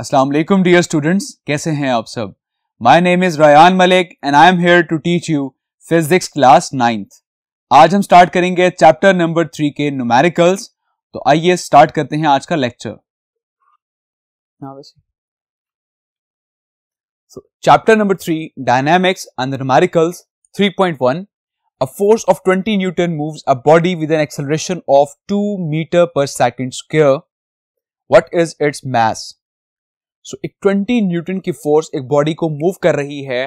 अस्सलाम वालेकुम dear students कैसे हैं आप सब my name is Ryan Malik and I am here to teach you physics class ninth आज हम स्टार्ट करेंगे चैप्टर नंबर थ्री के न्यूमेरिकल्स तो आइए स्टार्ट करते हैं आज का lecture chapter number three dynamics and numericals 3.1 A force of 20 Newton moves a body with an acceleration of 2 meter per second square. What is its mass? So so, एक 20 Newton की force एक body को move कर रही है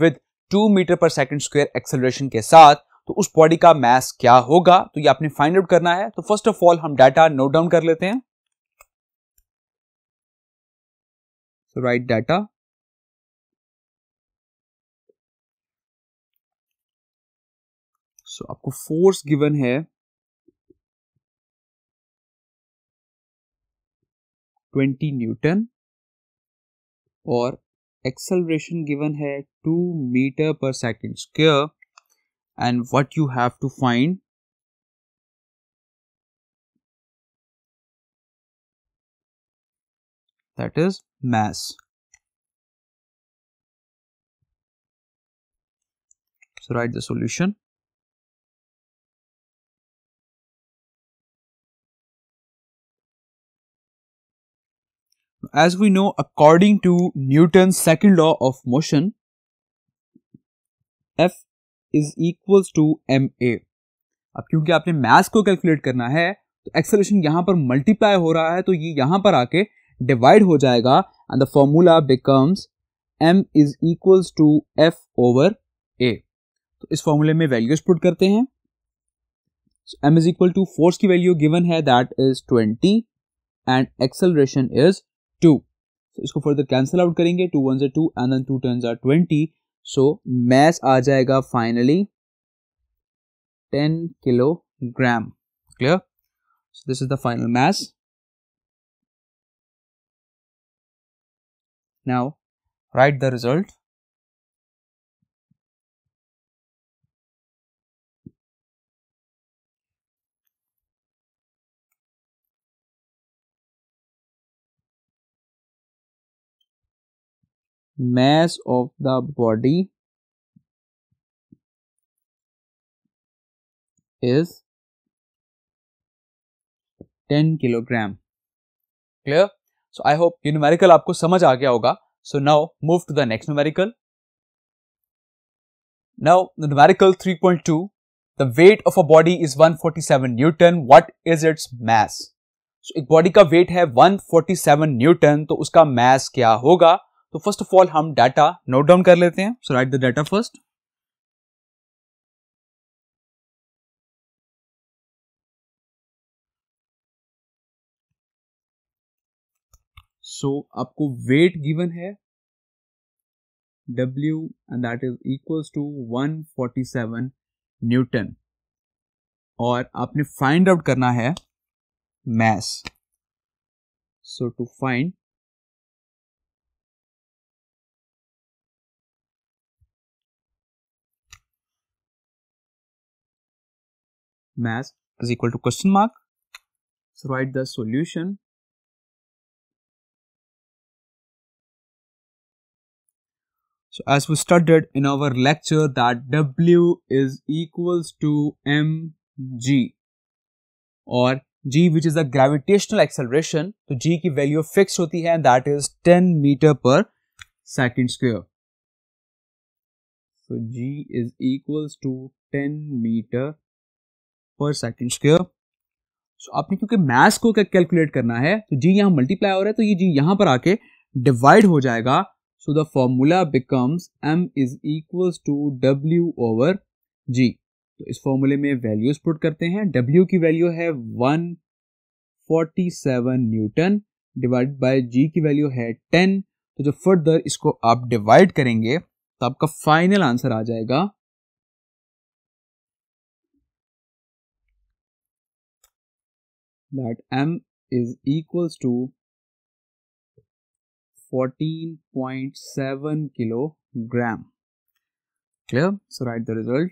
with 2 meter per second square acceleration के साथ तो उस बॉडी का मास क्या होगा तो ये आपने फाइंड आउट करना है तो फर्स्ट ऑफ ऑल हम डाटा नोट डाउन कर लेते हैं सो राइट डाटा सो आपको फोर्स गिवन है 20 न्यूटन Or acceleration given है 2 meter per second square and what you have to find that is mass. So write the solution. as we know according to Newton's second law of motion F is equals to ma अब क्योंकि आपने मास को calculate करना है तो acceleration यहां पर multiply हो रहा है तो ये यहां पर आके डिवाइड हो जाएगा and the formula becomes m is equals to f over a तो इस फॉर्मूले में वैल्यूज पुट करते हैं so, m is equal to force की वैल्यू गिवन है that is 20 and acceleration is two so, इसको फर्दर कैंसिल आउट करेंगे टू वन ज़र two and then two ten ज़र ट्वेंटी सो मैस आ जाएगा finally ten kilogram clear so this is the final mass now right the result mass of the body is 10 kilogram clear so i hope ये numerical आपको समझ आ गया होगा so now move to the next numerical now the numerical 3.2 the weight of a body is 147 newton what is its mass so एक body का weight है 147 newton तो उसका mass क्या होगा तो फर्स्ट ऑफ ऑल हम डाटा नोट डाउन कर लेते हैं so write the data first so आपको वेट गिवन है W and that is equals to 147 newton और आपने फाइंड आउट करना है mass so to find mass is equal to question mark. So write the solution. So as we started in our lecture that W is equals to mg or g which is the gravitational acceleration. So g की value fixed होती है and that is 10 meter per second square. So g is equals to 10 meter per second square so आपने क्योंकि mess को क्या calculate करना है तो जी यहाँ मल्टीप्लाई हो रहा है तो ये जी यहाँ पर आके डिवाइड हो जाएगा so the formula becomes M is equals to W over G तो इस फॉर्मूले में वैल्यूज पुट करते हैं डब्ल्यू की वैल्यू है 147 न्यूटन डिवाइड बाय जी की वैल्यू है 10 तो जो फर्दर इसको आप डिवाइड करेंगे तो आपका फाइनल आंसर आ जाएगा that m is equals to 14.7 kilogram clear so write the result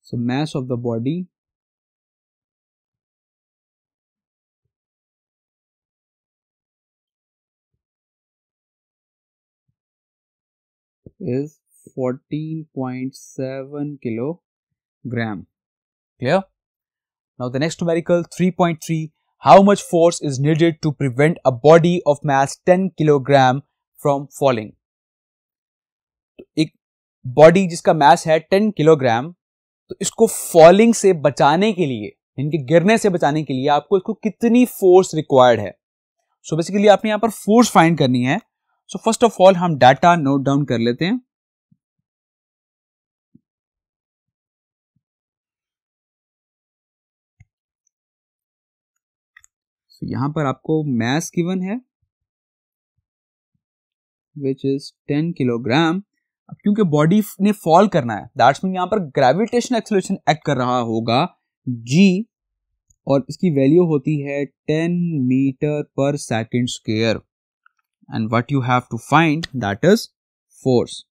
so mass of the body is 14.7 kilogram. Clear? Now the next numerical 3.3 how much force is needed to prevent a body of mass 10 kilogram from falling तो एक body जिसका mass है 10 kilogram, तो इसको falling से बचाने के लिए इनके गिरने से बचाने के लिए आपको इसको कितनी force required है so basically आपने यहाँ पर force find करनी है सो फर्स्ट ऑफ ऑल हम डाटा नोट डाउन कर लेते हैं so, यहां पर आपको मैस गिवन है विच इज टेन किलोग्राम क्योंकि बॉडी ने फॉल करना है दैट्स मीन यहां पर ग्रेविटेशन एक्सलेशन एक्ट कर रहा होगा जी और इसकी वैल्यू होती है ten meter per second square and what you have to find that is force.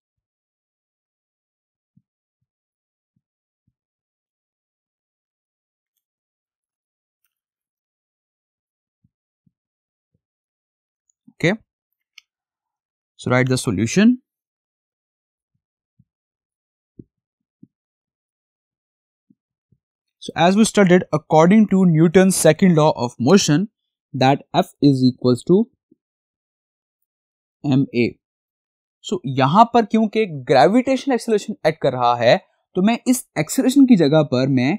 Okay. So, write the solution. So, as we studied according to Newton's second law of motion that F is equals to M A so यहां पर क्योंकि gravitation acceleration add कर रहा है तो मैं इस acceleration की जगह पर मैं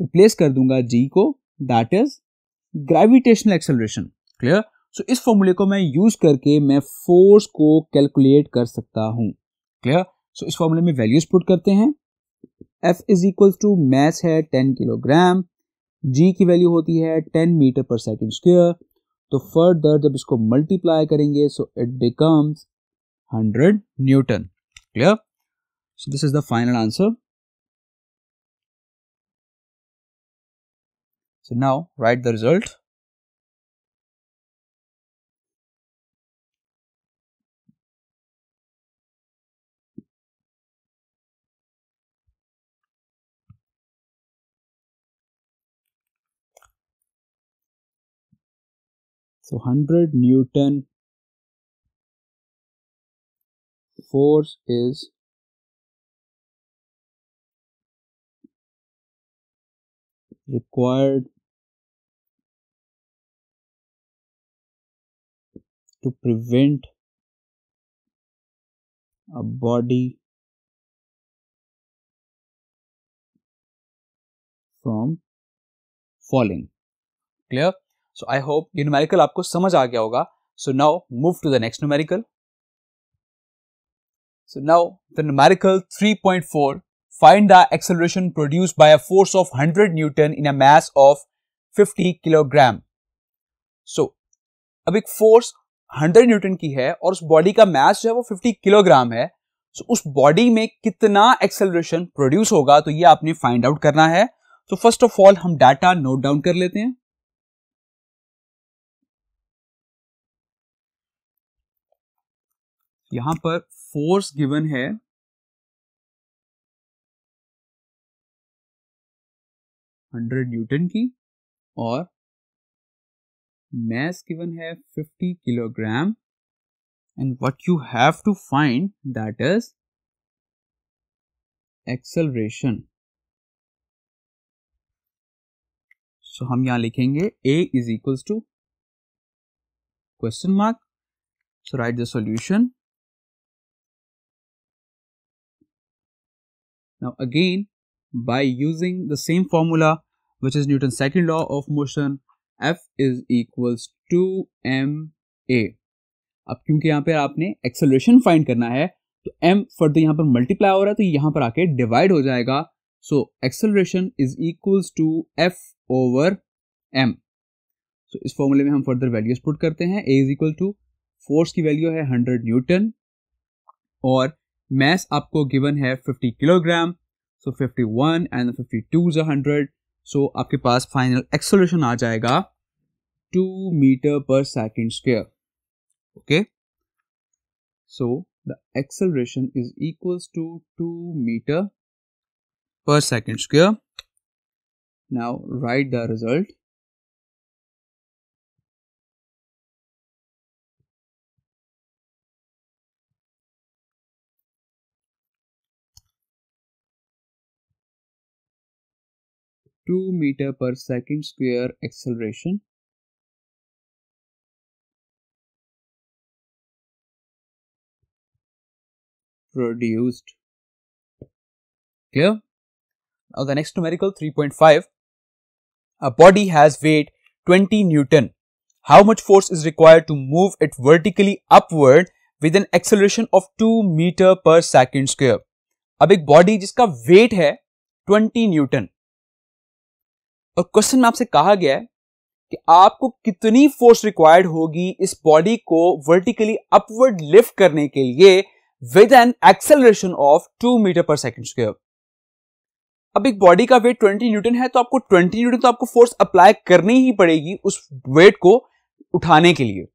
रिप्लेस कर दूंगा जी को that is gravitational acceleration clear so इस फॉर्मूले को मैं यूज करके मैं फोर्स को कैलकुलेट कर सकता हूं क्लियर सो so, इस फॉर्मूले में वैल्यूज पुट करते हैं F is equal to mass है टेन किलोग्राम जी की वैल्यू होती है ten meter per second square तो फर्दर जब इसको मल्टीप्लाई करेंगे so it becomes hundred newton clear so this is the final answer so now right the result So 100 Newton force is required to prevent a body from falling clear so I hope ये numerical आपको समझ आ गया होगा so now move to the next numerical so now the numerical 3.4 find the acceleration produce by a force of 100 newton in a mass of 50 kilogram so अब एक force 100 Newton की है और उस बॉडी का मास जो है वो 50 किलोग्राम है सो so, उस बॉडी में कितना एक्सेलरेशन प्रोड्यूस होगा तो ये आपने फाइंड आउट करना है तो फर्स्ट ऑफ ऑल हम डाटा नोट डाउन कर लेते हैं यहां पर फोर्स गिवन है हंड्रेड न्यूटन की और मैस गिवन है fifty kilogram and what you have to find that is acceleration so हम यहां लिखेंगे A is equals to question mark so write the solution Now again, by using the same formula, which is Newton's second law of motion, F is equals to m a अब क्योंकि यहाँ पर आपने acceleration find करना है तो m further यहां पर मल्टीप्लाई हो रहा है तो यहां पर आके डिवाइड हो जाएगा so acceleration is equals to F over M so इस फॉर्मूले में हम फर्दर वैल्यूज पुट करते हैं a is equal to force की वैल्यू है हंड्रेड न्यूटन और मैस आपको गिवन है 50 kilogram so 51 and 52 is 100 so आपके पास फाइनल एक्सोलेशन आ जाएगा 2 meter per second square okay so the acceleration is equals to 2 meter per second square. Now right the result 2 meter per second square acceleration produced clear now the next numerical 3.5 a body has weight 20 newton how much force is required to move it vertically upward with an acceleration of 2 meter per second square अब एक body जिसका weight है 20 newton. और question में आपसे कहा गया है कि आपको कितनी फोर्स रिक्वायर्ड होगी इस बॉडी को वर्टिकली अपवर्ड लिफ्ट करने के लिए with an acceleration of two meter per second square अब एक बॉडी का वेट ट्वेंटी न्यूटन है तो आपको ट्वेंटी न्यूटन तो आपको फोर्स अप्लाई करनी ही पड़ेगी उस वेट को उठाने के लिए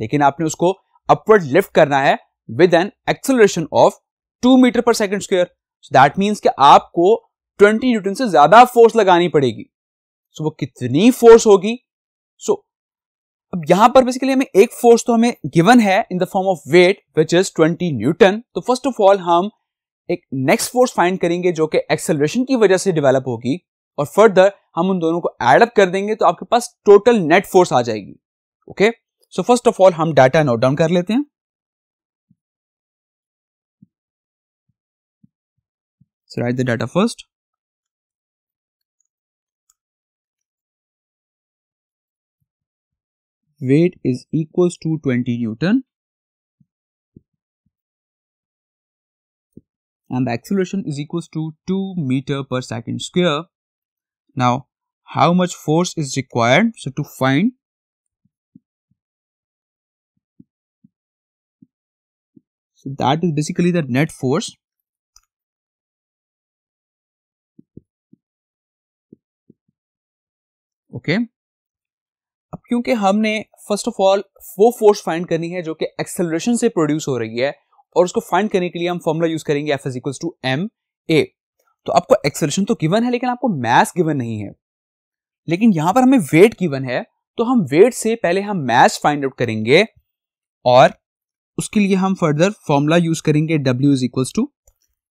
लेकिन आपने उसको अपवर्ड लिफ्ट करना है with an acceleration of two meter per second square that means कि आपको 20 न्यूटन से ज्यादा फोर्स लगानी पड़ेगी सो so, वो कितनी फोर्स होगी सो so, अब यहां पर बेसिकली हमें एक फोर्स तो हमें गिवन है in the form of weight which is 20 newton तो फर्स्ट ऑफ ऑल हम एक नेक्स्ट फोर्स फाइंड करेंगे जो कि एक्सेलरेशन की वजह से डेवलप होगी और फर्दर हम उन दोनों को एडअप कर देंगे तो आपके पास टोटल नेट फोर्स आ जाएगी okay so first of all हम डाटा नोट डाउन कर लेते हैं so write the data first weight is equals to 20 Newton and the acceleration is equals to 2 meter per second square. Now how much force is required? So to find So that is basically the net force. okay. अब क्योंकि हमने first of all वो force find करनी है जो कि acceleration से produce हो रही है और उसको फाइंड करने के लिए हम फॉर्मुला यूज करेंगे F is equal to M A तो आपको एक्सेलरेशन तो गिवन है लेकिन आपको मैस गिवन नहीं है लेकिन यहां पर हमें वेट गिवन है तो हम वेट से पहले हम मैस फाइंड आउट करेंगे और उसके लिए हम फर्दर फॉर्मूला यूज करेंगे W is equal to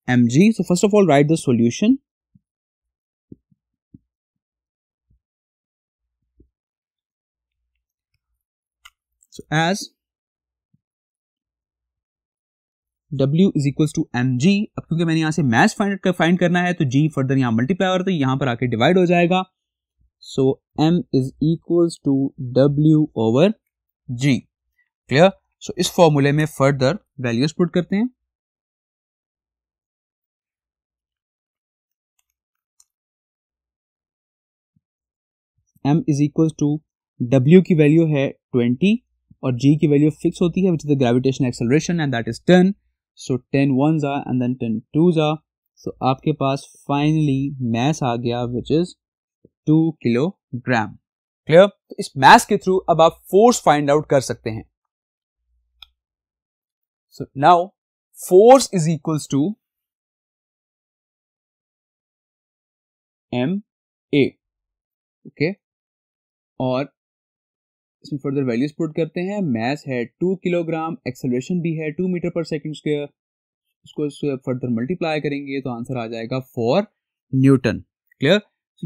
M G so first of all write the solution So as W is equals to M G अब क्योंकि मैंने यहाँ से मैच फाइंड फाइंड करना है तो G फर्दर यहाँ मल्टीप्लाई हो रहा था तो यहाँ पर आके डिवाइड हो जाएगा so M is equals to W over G clear so इस फॉर्मूले में फर्दर वैल्यूज पुट करते हैं M is equals to W की वैल्यू है ट्वेंटी और जी की वैल्यू फिक्स होती है which is the gravitation acceleration and that is ten so ten one जा एंड देन टेन टू जा सो आपके पास फाइनली मैस आ गया which is two kilogram clear तो इस मैस के थ्रू अब आप फोर्स फाइंड आउट कर सकते हैं so now force is equals to M A okay और इसमें फर्दर वैल्यूज पुट करते हैं मैस है टू किलोग्राम एक्सेलरेशन भी है two meter per second square उसको फर्दर मल्टीप्लाई करेंगे तो आंसर आ जाएगा फोर न्यूटन क्लियर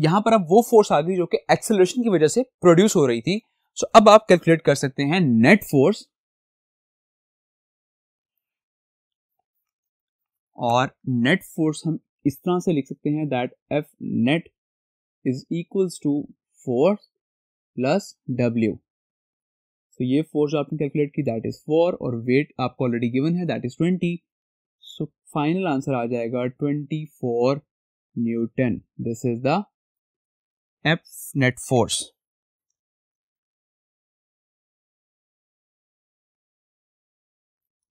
यहां पर अब वो फोर्स आ गई जो कि एक्सेलरेशन की वजह से प्रोड्यूस हो रही थी सो अब आप कैलकुलेट कर सकते हैं नेट फोर्स और नेट फोर्स हम इस तरह से लिख सकते हैं that F net is equals to force plus W so ये फोर्स जो आपने कैलकुलेट की दैट इज फोर और वेट आपको ऑलरेडी गिवन है that is twenty so final answer आ जाएगा twenty four newton this is the F net force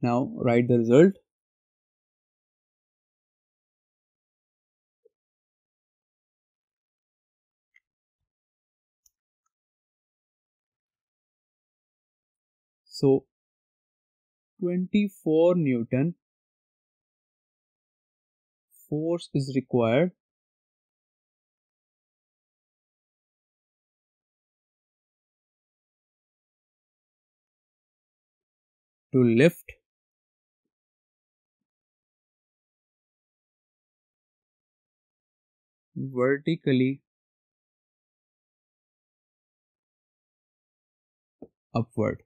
now right the result so 24 newton force is required to lift vertically upward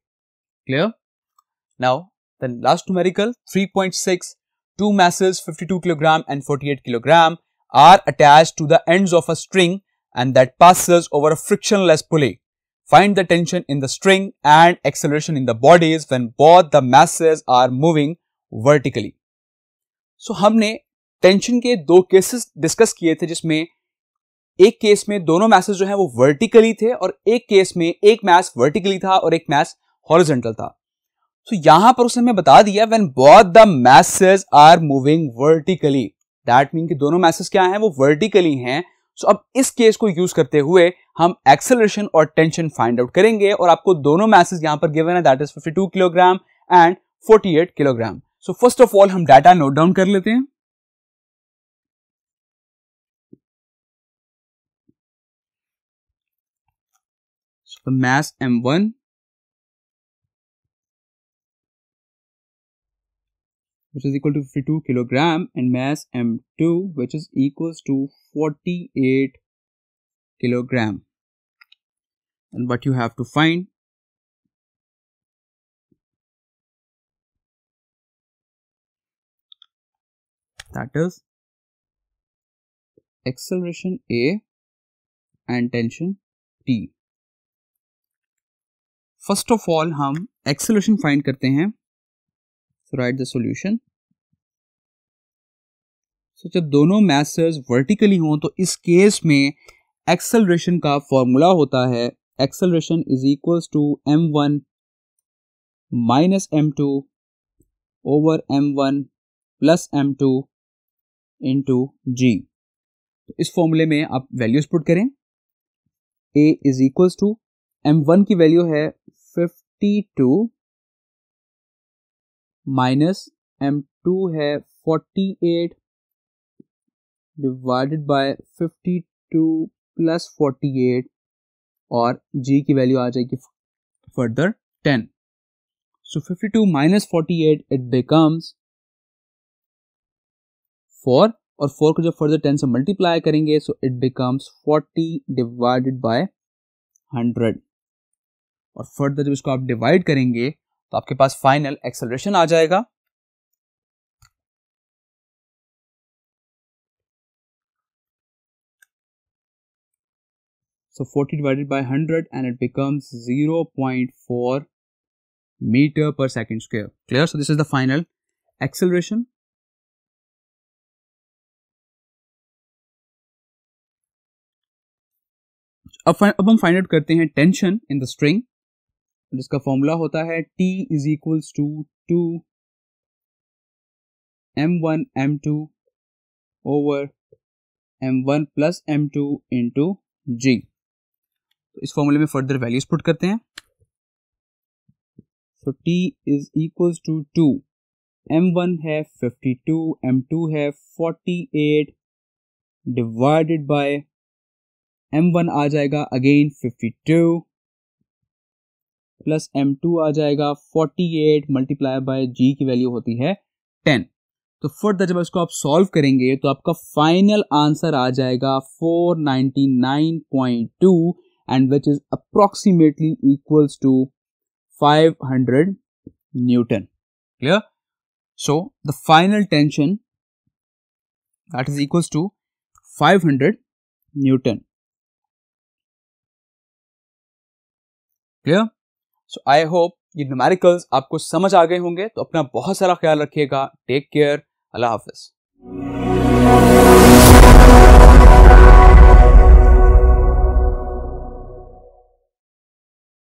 Clear? Now, the last numerical 3.6, two masses 52 kg and 48 kg are attached to the ends of a string and that passes over a frictionless pulley. Find the tension in the string and acceleration in the bodies when both the masses are moving vertically. So, humne tension ke do cases discuss kiye the jisme एक case में दोनों message जो है वो vertically थे और एक case में एक मैस वर्टिकली था और एक मैस हॉरिजेंटल था तो यहां पर उसने हमें बता दिया when both the masses are moving vertically that mean कि दोनों मैसेज क्या हैं वो वर्टिकली हैं सो so, अब इस केस को यूज करते हुए हम एक्सेलरेशन और टेंशन फाइंड आउट करेंगे और आपको दोनों मैसेज यहां पर गिवन है that is 52 kilogram and 48 kilogram so first of all हम डाटा नोट डाउन कर लेते हैं mass M one which is equal to 52 kilogram and mass m2 which is equals to 48 kilogram and what you have to find that is acceleration a and tension t First of all, हम acceleration find करते हैं so write the solution सो जब दोनों message vertically हों तो इस case में acceleration का फॉर्मूला होता है acceleration is equals to M one minus M two over M one plus M two into G तो इस फॉर्मूले में आप वैल्यूज पुट करें A is equals to M one की वैल्यू है fifty two minus M two है forty eight divided by 52 प्लस 48 और g की वैल्यू आ जाएगी फर्दर 10 सो 52 माइनस 48 इट बिकम्स 4 और 4 को जब फर्दर 10 से मल्टीप्लाई करेंगे so it becomes 40 divided by 100 और फर्दर जब इसको आप डिवाइड करेंगे तो आपके पास फाइनल एक्सेलरेशन आ जाएगा So 40 divided by 100 and it becomes 0.4 meter per second square. Clear? So this is the final acceleration. अब अब हम फाइंड आउट करते हैं टेंशन इन द स्ट्रिंग जिसका फॉर्मूला होता है T is equals to two M one M two over M one plus M two into G इस फॉर्मूले में फर्दर वैल्यूज पुट करते हैं so T is equal to two M one है fifty two M two है forty eight divided by M one आ जाएगा again fifty two plus M two आ जाएगा forty eight multiply by G की value होती है टेन तो फर्दर जब इसको आप सॉल्व करेंगे तो आपका फाइनल आंसर आ जाएगा four ninety nine point two and which is approximately equals to 500 Newton. Clear? So, the final tension that is equals to 500 Newton. Clear? So, I hope ये न्यूमेरिकल्स आपको समझ आ गए होंगे तो अपना बहुत सारा ख्याल रखिएगा टेक केयर अल्लाह हाफिज़